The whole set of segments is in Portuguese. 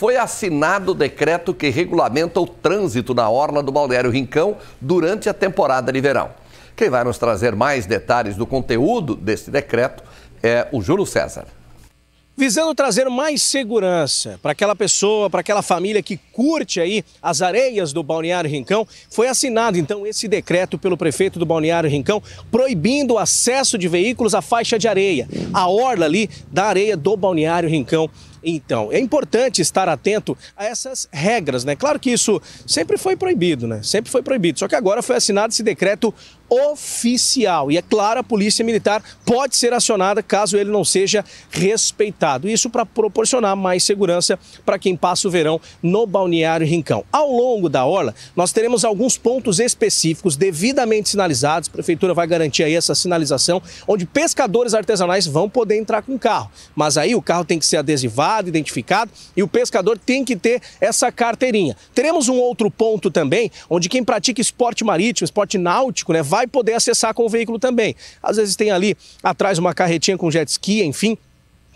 foi assinado o decreto que regulamenta o trânsito na orla do Balneário Rincão durante a temporada de verão. Quem vai nos trazer mais detalhes do conteúdo desse decreto é o Júlio César. Visando trazer mais segurança para aquela pessoa, para aquela família que curte aí as areias do Balneário Rincão, foi assinado então esse decreto pelo prefeito do Balneário Rincão proibindo o acesso de veículos à faixa de areia, a orla ali da areia do Balneário Rincão então, é importante estar atento a essas regras, né? Claro que isso sempre foi proibido, né? Sempre foi proibido. Só que agora foi assinado esse decreto oficial. E é claro, a polícia militar pode ser acionada caso ele não seja respeitado. Isso para proporcionar mais segurança para quem passa o verão no Balneário Rincão. Ao longo da orla, nós teremos alguns pontos específicos devidamente sinalizados. A prefeitura vai garantir aí essa sinalização, onde pescadores artesanais vão poder entrar com o carro. Mas aí o carro tem que ser adesivado identificado e o pescador tem que ter essa carteirinha. Teremos um outro ponto também, onde quem pratica esporte marítimo, esporte náutico, né, vai poder acessar com o veículo também. Às vezes tem ali atrás uma carretinha com jet ski, enfim,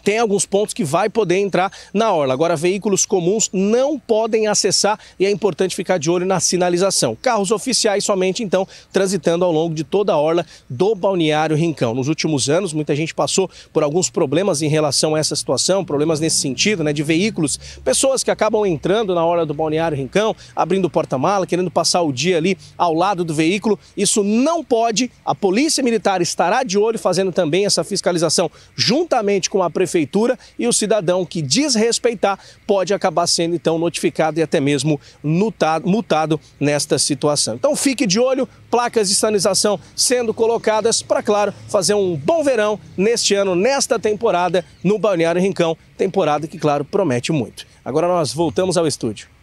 tem alguns pontos que vai poder entrar na orla. Agora, veículos comuns não podem acessar e é importante ficar de olho na sinalização. Carros oficiais somente, então, transitando ao longo de toda a orla do Balneário Rincão. Nos últimos anos, muita gente passou por alguns problemas em relação a essa situação, problemas nesse sentido, né, de veículos, pessoas que acabam entrando na orla do Balneário Rincão, abrindo porta-mala, querendo passar o dia ali ao lado do veículo. Isso não pode. A Polícia Militar estará de olho fazendo também essa fiscalização juntamente com a Prefeitura prefeitura e o cidadão que desrespeitar pode acabar sendo então notificado e até mesmo nutado, multado nesta situação. Então fique de olho, placas de sanização sendo colocadas para, claro, fazer um bom verão neste ano, nesta temporada no Balneário Rincão, temporada que, claro, promete muito. Agora nós voltamos ao estúdio.